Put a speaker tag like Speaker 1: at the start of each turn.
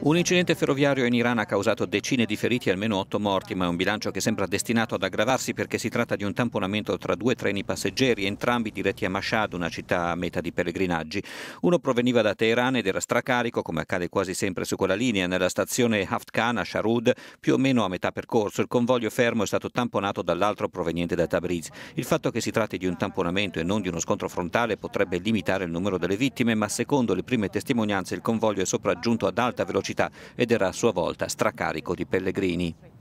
Speaker 1: Un incidente ferroviario in Iran ha causato decine di feriti e almeno otto morti, ma è un bilancio che sembra destinato ad aggravarsi perché si tratta di un tamponamento tra due treni passeggeri, entrambi diretti a Mashhad, una città meta di pellegrinaggi. Uno proveniva da Teheran ed era stracarico, come accade quasi sempre su quella linea, nella stazione Haftkan a Sharud, più o meno a metà percorso. Il convoglio fermo è stato tamponato dall'altro proveniente da Tabriz. Il fatto che si tratti di un tamponamento e non di uno scontro frontale potrebbe limitare il numero delle vittime, ma secondo le prime testimonianze il convoglio è sopraggiunto raggiunto ad alta velocità ed era a sua volta stracarico di pellegrini.